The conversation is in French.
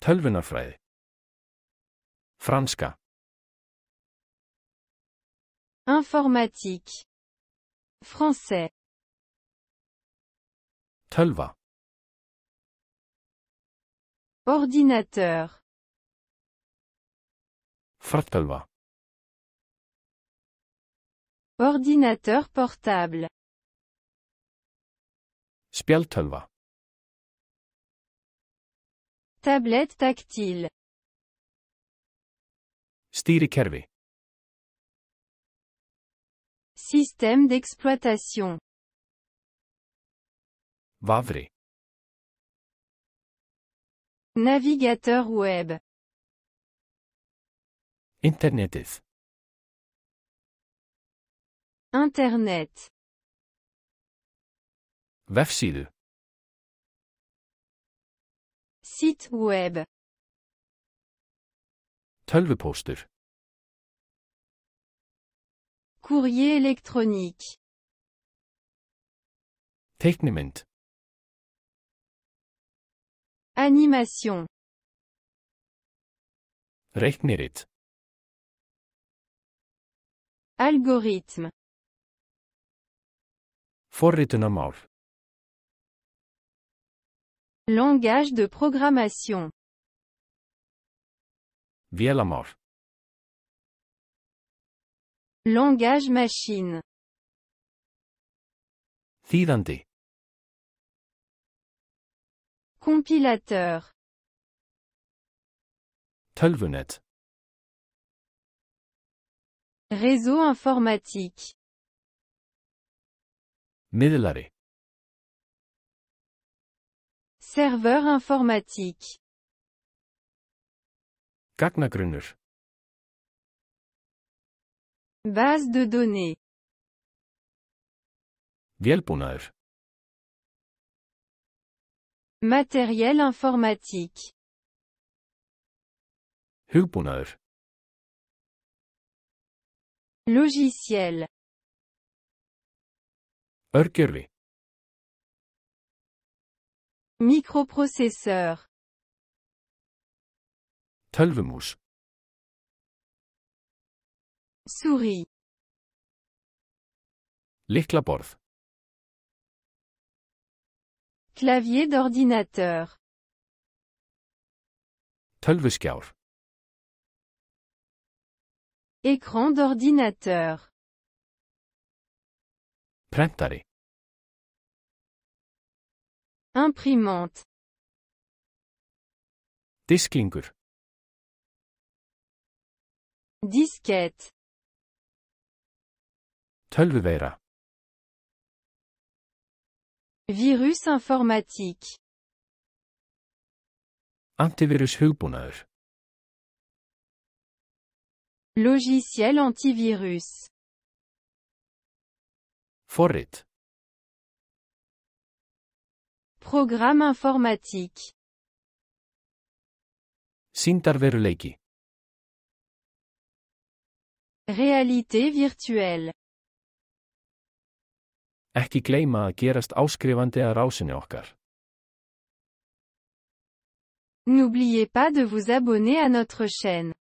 Tölvunarfræði Franska Informatique Français Tölva Ordinateur Fartölva Ordinateur portable Spjaltölva Tablette tactile. Styri-Kervi. Système d'exploitation. Vavri. Navigateur web. Internet. Site web. Tulveposter Courrier électronique. Technement. Animation. Rechnerit Algorithme. Forritunarmál. Langage de programmation. Vielamor. Langage machine. Thidante Compilateur. Tölvunet. Réseau informatique. Middlari. Serveur informatique. Gagnagrunnur. Base de données. Vélbúnaður. Matériel informatique. Hugbúnaður. Logiciel. Örgjörvi. Microprocesseur. Tölvemus. Souris. Lichtlaport Clavier d'ordinateur. Tölvuskjár. Écran d'ordinateur. Prentari. Imprimante. dur, Disquette. Tölvuveira. Virus informatique. Antivirus hugbúnaður. Logiciel antivirus. Forrit. Programme informatique. Sýndarveruleiki. Réalité virtuelle. Ekki gleyma að gerast áskrifandi að rásinni okkar. N'oubliez pas de vous abonner à notre chaîne.